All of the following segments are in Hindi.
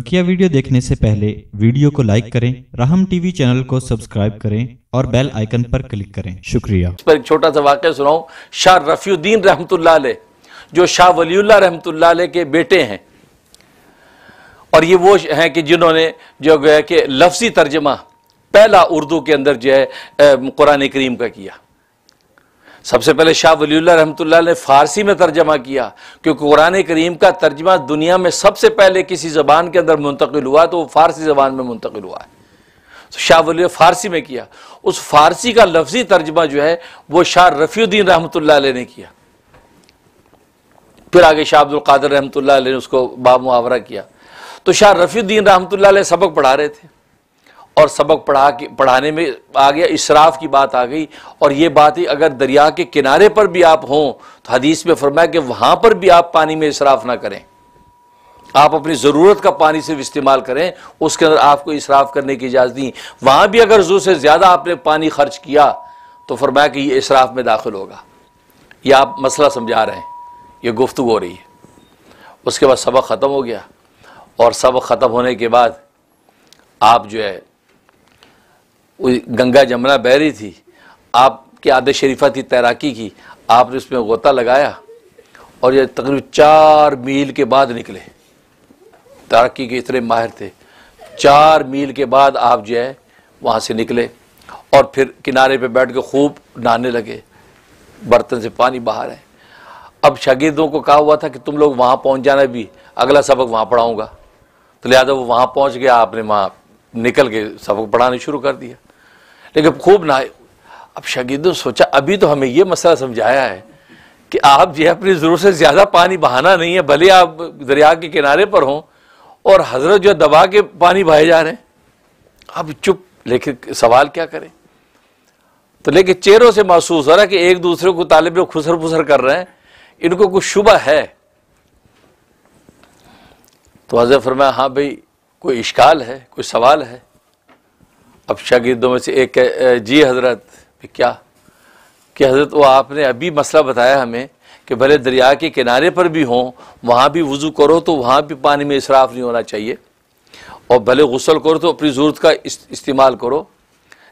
बकिया वीडियो देखने से पहले वीडियो को लाइक करें राहम टीवी चैनल को सब्सक्राइब करें और बेल आइकन पर क्लिक करें शुक्रिया इस पर एक छोटा सा वाक्य सुनाऊं शाह रफीउद्दीन रहमतुल्लाह जो शाह वलीउल्लाह रहमतुल्लाह के बेटे हैं और ये वो हैं कि जिन्होंने जो गया कि लफ्जी तर्जमा पहला उर्दू के अंदर जो है कुरान करीम का किया सबसे पहले शाह वलील्ला रहमतुल्लाह ने फ़ारसी में तर्जमा किया क्योंकि कुरान करीम का तर्जमा दुनिया में सबसे पहले किसी ज़बान के अंदर मुंतकिल हुआ तो वो फ़ारसी ज़बान में मुंतकिल हुआ है तो शाह वली फ़ारसी में किया उस फ़ारसी का लफ्ज़ी तर्जमा जो है वो शाह रफ़ीद्दीन रहमत ने किया फिर आगे शाह अब्दुल कादर रहमत ने उसको बामुआवरा किया तो शाह रफ़ीद्दीन रहमत सबक पढ़ा रहे थे और सबक पढ़ा के पढ़ाने में आ गया इसराफ की बात आ गई और ये बात ही अगर दरिया के किनारे पर भी आप हों तो हदीस में फरमाया कि वहाँ पर भी आप पानी में इशराफ ना करें आप अपनी ज़रूरत का पानी सिर्फ इस्तेमाल करें उसके अंदर आपको इसराफ करने की इजाज़त नहीं वहाँ भी अगर ज़ो से ज़्यादा आपने पानी खर्च किया तो फरमाया कि ये इसराफ में दाखिल होगा यह आप मसला समझा रहे हैं ये गुफ्तु हो रही है उसके बाद सबक ख़त्म हो गया और सबक ख़त्म होने के बाद आप जो है गंगा जमुना बह रही थी आपके आदि शरीफा थी तैराकी की आपने उसमें गोता लगाया और ये तकरीब चार मील के बाद निकले तैराकी के इतने माहिर थे चार मील के बाद आप जो है वहाँ से निकले और फिर किनारे पे बैठ के खूब नहाने लगे बर्तन से पानी बाहर है अब शागिर्दों को कहा हुआ था कि तुम लोग वहाँ पहुँच जाना भी अगला सबक वहाँ पढ़ाऊँगा तो लिहाजा वो वहाँ पहुँच गया आपने वहाँ निकल के सबक पढ़ाने शुरू कर दिया लेकिन खूब ना अब शागिदों सोचा अभी तो हमें यह मसला समझाया है कि आप जो है अपनी ज़रूरत से ज़्यादा पानी बहाना नहीं है भले आप दरिया के किनारे पर हों और हजरत जो दबा के पानी बहाए जा रहे हैं अब चुप लेकिन सवाल क्या करें तो लेकिन चेहरों से महसूस हो रहा है कि एक दूसरे को तालब खुसर फुसर कर रहे हैं इनको कुछ शुबा है तो हजरत फरमाया हाँ भाई कोई इश्काल है कोई सवाल है अब शागिर्दों में से एक जी हज़रत क्या कि हज़रत वो आपने अभी मसला बताया हमें कि भले दरिया के किनारे पर भी हों वहाँ भी वज़ू करो तो वहाँ भी पानी में इसराफ नहीं होना चाहिए और भले गसल करो तो अपनी ज़रूरत का इस, इस्तेमाल करो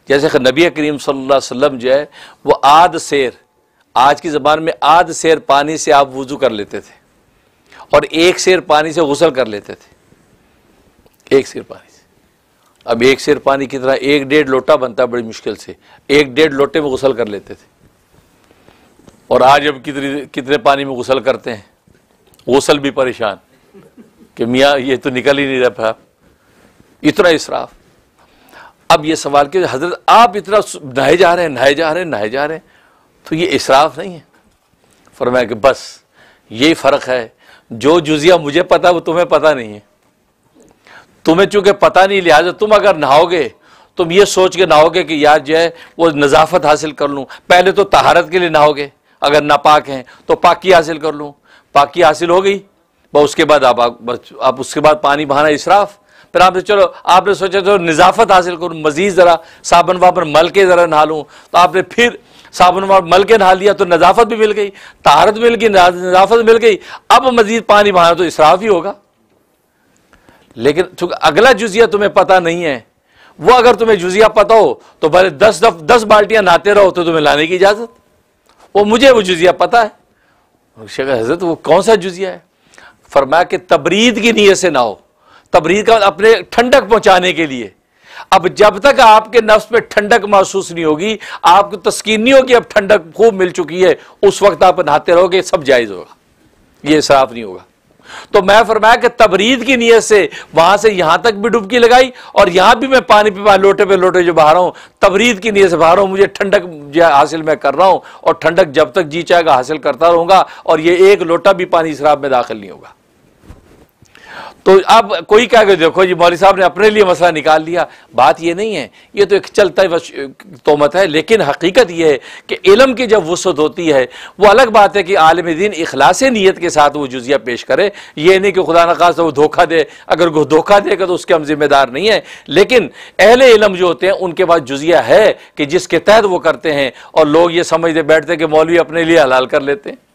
जैसे नबी करीम सल्ला वसम जो है वह आध शेर आज की ज़बान में आध शेर पानी से आप वज़ू कर लेते थे और एक शेर पानी से गसल कर लेते थे एक सिर पानी से अब एक सिर पानी की तरह एक डेढ़ लोटा बनता बड़ी मुश्किल से एक डेढ़ लोटे में गुसल कर लेते थे और आज अब कितने कितने पानी में गुसल करते हैं गुसल भी परेशान कि मियाँ ये तो निकल ही नहीं रहा था इतना इसराफ अब ये सवाल कि हजरत आप इतना नहाए जा रहे हैं नहाए जा रहे हैं नहाए जा रहे हैं तो ये इसराफ नहीं है फरमाया कि बस यही फ़र्क है जो जुजिया मुझे पता वो तुम्हें पता नहीं है तुम्हें चूंकि पता नहीं लिहाजा तुम अगर नहाओगे तुम ये सोच के नहाओगे कि यार जो है वो नज़ाफत हासिल कर लूँ पहले तो तहारत के लिए नहाओगे अगर नापाक हैं तो पाकी हासिल कर लूँ पाकी हासिल हो गई बस उसके बाद आप, आप उसके बाद पानी बहाना इसराफ़ फिर आपने चलो आपने सोचा चलो तो नजाफत हासिल करूँ मज़ीद ज़रा साबन वाबन मल के ज़रा नहा लूँ तो आपने फिर साबुन वाबन मल के नहा लिया तो नज़ाफत भी मिल गई तहारत मिल गई नजाफत मिल गई अब मज़ीद पानी बहाना तो इसराफ ही होगा लेकिन चूंकि अगला जुजिया तुम्हें पता नहीं है वो अगर तुम्हें जुजिया पता हो तो भले दस दफ दस बाल्टियां नहाते रहो तो तुम्हें लाने की इजाज़त वो मुझे वो जुजिया पता है शेख हजरत वो कौन सा जुजिया है फरमाया कि तबरीद की नीयत से ना हो तबरीद का अपने ठंडक पहुंचाने के लिए अब जब तक आपके नफ्स में ठंडक महसूस नहीं होगी आपको तस्कीन नहीं होगी अब ठंडक खूब मिल चुकी है उस वक्त आप नहाते रहोगे सब जायज़ होगा ये इसराफ नहीं होगा तो मैं फरमाया कि तबरीद की नीयत से वहां से यहां तक भी डुबकी लगाई और यहां भी मैं पानी पे पानी लोटे पे लोटे जो बहा रहा हूं तबरीद की नीयत से बहा रहा हूं मुझे ठंडक हासिल मैं कर रहा हूं और ठंडक जब तक जी चाहेगा हासिल करता रहूंगा और ये एक लोटा भी पानी शराब में दाखिल नहीं होगा तो अब कोई क्या देखो जी मौली साहब ने अपने लिए मसला निकाल लिया बात ये नहीं है ये तो एक चलता तोमत है लेकिन हकीकत यह है कि इलम की जब वसत होती है वो अलग बात है कि आलम दिन अखलास नीयत के साथ वो जुजिया पेश करे ये नहीं कि खुदा नखास वो धोखा दे अगर वो धोखा देगा तो उसके हम जिम्मेदार नहीं है लेकिन अहले इलम जो होते हैं उनके पास जुजिया है कि जिसके तहत वो करते हैं और लोग ये समझते बैठते हैं कि मौलवी अपने लिए हलाल कर लेते हैं